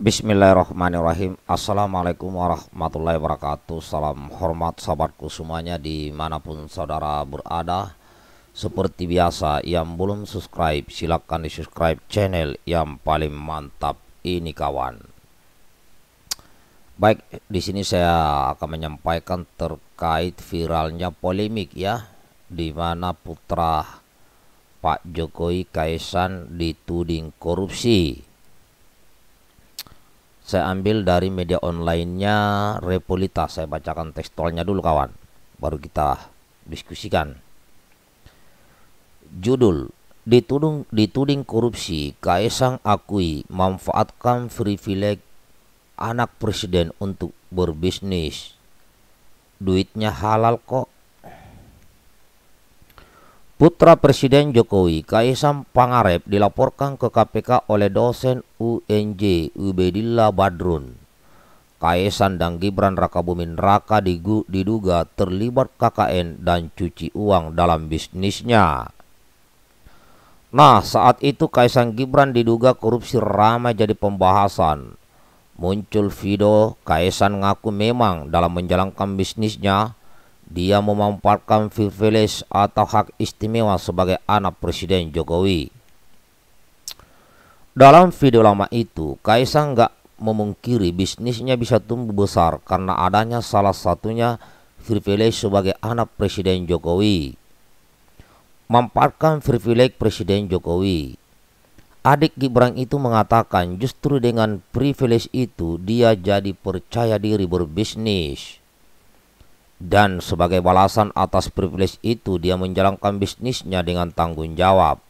Bismillahirrahmanirrahim Assalamualaikum warahmatullahi wabarakatuh Salam hormat sahabatku semuanya dimanapun saudara berada Seperti biasa yang belum subscribe silahkan di subscribe channel yang paling mantap ini kawan Baik di sini saya akan menyampaikan terkait viralnya polemik ya Dimana putra Pak Jokowi Kaisan dituding korupsi saya ambil dari media onlinenya Repolita. Saya bacakan tekstualnya dulu kawan. Baru kita diskusikan. Judul Dituding, dituding korupsi, Kaisang akui manfaatkan privilege anak presiden untuk berbisnis. Duitnya halal kok, Putra Presiden Jokowi, Kaisang Pangarep dilaporkan ke KPK oleh dosen UNJ Ubedillah Badrun. Kaisang dan Gibran Rakabuming Raka diduga terlibat KKN dan cuci uang dalam bisnisnya. Nah, saat itu Kaisang Gibran diduga korupsi ramai jadi pembahasan. Muncul video Kaisang ngaku memang dalam menjalankan bisnisnya dia memanfaatkan privilege atau hak istimewa sebagai anak Presiden Jokowi. Dalam video lama itu, Kaisang nggak memungkiri bisnisnya bisa tumbuh besar karena adanya salah satunya privilege sebagai anak Presiden Jokowi. Memanfaatkan privilege Presiden Jokowi. Adik Gibran itu mengatakan justru dengan privilege itu dia jadi percaya diri berbisnis. Dan sebagai balasan atas privilege itu dia menjalankan bisnisnya dengan tanggung jawab.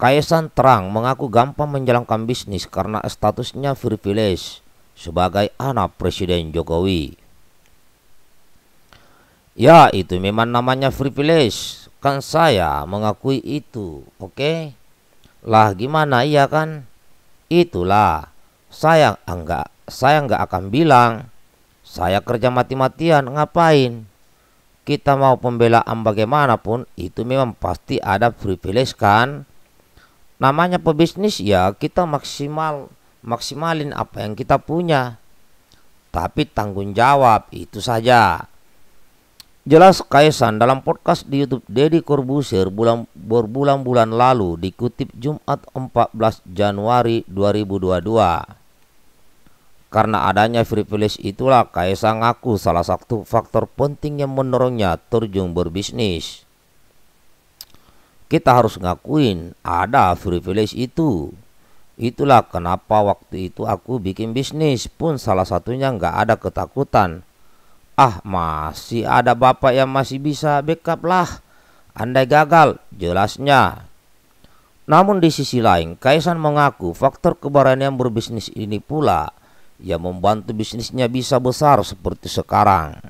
Kaisan Terang mengaku gampang menjalankan bisnis karena statusnya privilege sebagai anak Presiden Jokowi. Ya itu memang namanya privilege kan saya mengakui itu oke okay? lah gimana iya kan itulah saya enggak saya enggak akan bilang saya kerja mati-matian, ngapain? Kita mau pembelaan bagaimanapun, itu memang pasti ada privilege kan? Namanya pebisnis ya, kita maksimal maksimalin apa yang kita punya. Tapi tanggung jawab itu saja. Jelas Kaisan dalam podcast di YouTube Deddy Corbuzier bulan berbulan-bulan lalu dikutip Jumat 14 Januari 2022. Karena adanya free village itulah Kaisang ngaku salah satu faktor penting yang mendorongnya terjun berbisnis. Kita harus ngakuin ada free village itu. Itulah kenapa waktu itu aku bikin bisnis pun salah satunya nggak ada ketakutan. Ah masih ada bapak yang masih bisa backup lah. Andai gagal, jelasnya namun di sisi lain, Kaisan mengaku faktor keberanian berbisnis ini pula yang membantu bisnisnya bisa besar seperti sekarang.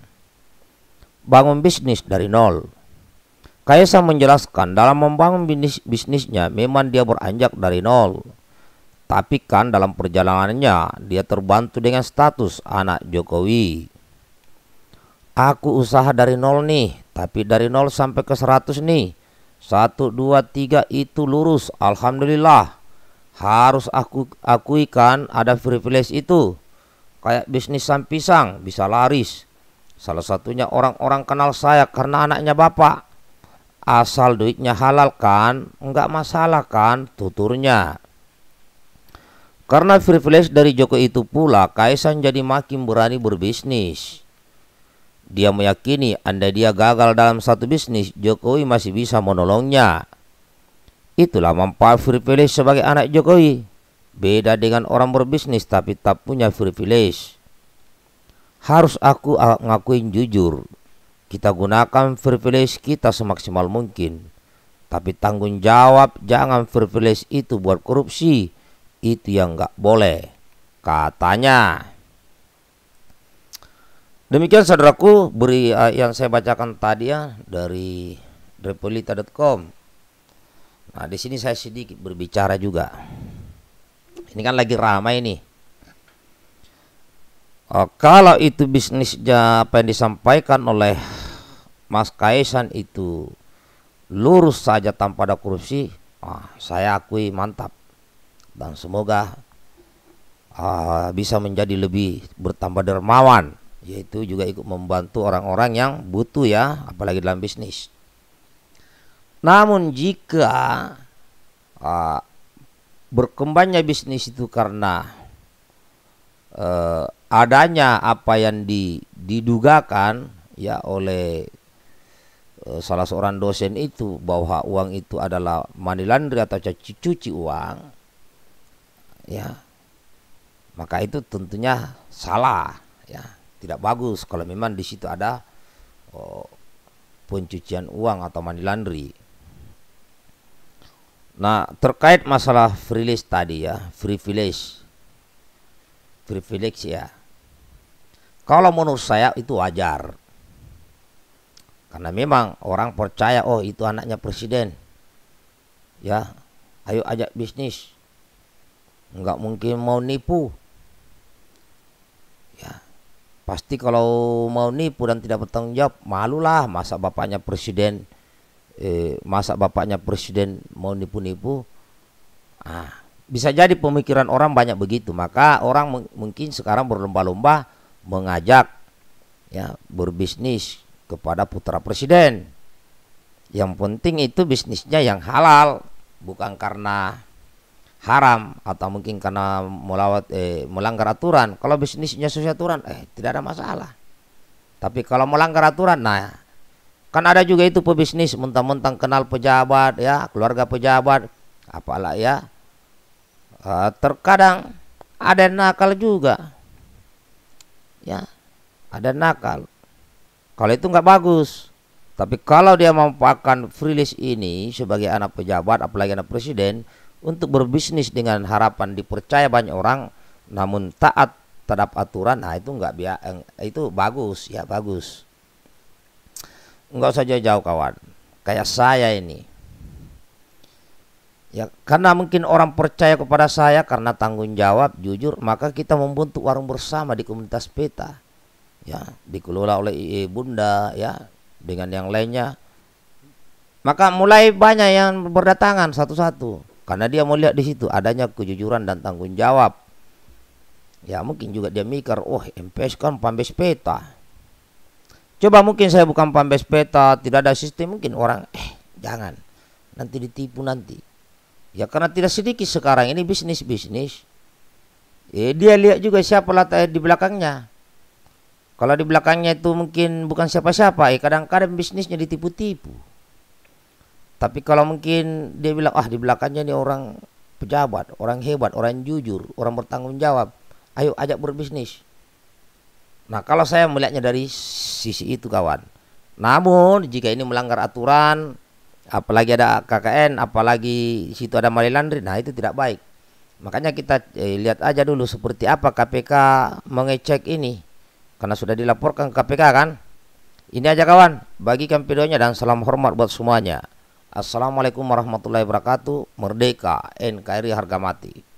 Bangun bisnis dari nol. Kaisang menjelaskan dalam membangun bisnis bisnisnya memang dia beranjak dari nol. Tapi kan dalam perjalanannya dia terbantu dengan status anak Jokowi. Aku usaha dari nol nih, tapi dari nol sampai ke 100 nih. Satu dua tiga itu lurus, Alhamdulillah harus aku akui kan ada privilege itu. Kayak bisnis sam pisang bisa laris. Salah satunya orang-orang kenal saya karena anaknya bapak. Asal duitnya halal kan, enggak masalah kan tuturnya. Karena privilege dari Joko itu pula, Kaisang jadi makin berani berbisnis. Dia meyakini andai dia gagal dalam satu bisnis, Jokowi masih bisa menolongnya. Itulah manfaat privilege sebagai anak Jokowi. Beda dengan orang berbisnis tapi tak punya privilege. Harus aku ngakuin jujur. Kita gunakan privilege kita semaksimal mungkin. Tapi tanggung jawab jangan privilege itu buat korupsi. Itu yang gak boleh. Katanya. Demikian saudaraku beri uh, yang saya bacakan tadi ya dari repolita.com. Nah, di sini saya sedikit berbicara juga. Ini kan lagi ramai nih. Oh, kalau itu bisnisnya apa yang disampaikan oleh Mas Kaisan itu lurus saja tanpa ada korupsi, oh, saya akui mantap. Dan semoga uh, bisa menjadi lebih bertambah dermawan, yaitu juga ikut membantu orang-orang yang butuh ya, apalagi dalam bisnis. Namun jika uh, berkembangnya bisnis itu karena uh, adanya apa yang di, didugakan ya oleh uh, salah seorang dosen itu bahwa uang itu adalah money laundry atau cuci, cuci uang ya maka itu tentunya salah ya tidak bagus kalau memang di situ ada oh, pencucian uang atau money laundry Nah, terkait masalah free list tadi ya, free village privilege. Privilege ya. Kalau menurut saya itu wajar. Karena memang orang percaya, oh itu anaknya presiden. Ya, ayo ajak bisnis. Enggak mungkin mau nipu. Ya. Pasti kalau mau nipu dan tidak bertanggung jawab, malulah masa bapaknya presiden eh, masa bapaknya presiden mau nipu-nipu ah bisa jadi pemikiran orang banyak begitu maka orang mungkin sekarang berlomba-lomba mengajak ya berbisnis kepada putra presiden yang penting itu bisnisnya yang halal bukan karena haram atau mungkin karena melawat eh, melanggar aturan kalau bisnisnya sesuai aturan eh tidak ada masalah tapi kalau melanggar aturan nah Kan ada juga itu pebisnis mentang-mentang kenal pejabat ya, keluarga pejabat, apalah ya. Uh, terkadang ada nakal juga. Ya, ada nakal. Kalau itu nggak bagus. Tapi kalau dia memanfaatkan freelance ini sebagai anak pejabat, apalagi anak presiden, untuk berbisnis dengan harapan dipercaya banyak orang, namun taat terhadap aturan, nah itu nggak biar eh, itu bagus ya bagus nggak usah jauh-jauh kawan kayak saya ini ya karena mungkin orang percaya kepada saya karena tanggung jawab jujur maka kita membentuk warung bersama di komunitas peta ya dikelola oleh IE Bunda ya dengan yang lainnya maka mulai banyak yang berdatangan satu-satu karena dia mau lihat di situ adanya kejujuran dan tanggung jawab ya mungkin juga dia mikir oh MPS kan pambes peta Coba mungkin saya bukan pambes peta, tidak ada sistem mungkin orang eh jangan nanti ditipu nanti. Ya karena tidak sedikit sekarang ini bisnis-bisnis. Eh, dia lihat juga siapa latar di belakangnya. Kalau di belakangnya itu mungkin bukan siapa-siapa, eh kadang-kadang bisnisnya ditipu-tipu. Tapi kalau mungkin dia bilang, "Ah, di belakangnya ini orang pejabat, orang hebat, orang jujur, orang bertanggung jawab. Ayo ajak berbisnis." Nah, kalau saya melihatnya dari sisi itu kawan. Namun jika ini melanggar aturan, apalagi ada KKN, apalagi situ ada money nah itu tidak baik. Makanya kita eh, lihat aja dulu seperti apa KPK mengecek ini. Karena sudah dilaporkan ke KPK kan? Ini aja kawan, bagikan videonya dan salam hormat buat semuanya. Assalamualaikum warahmatullahi wabarakatuh. Merdeka, NKRI harga mati.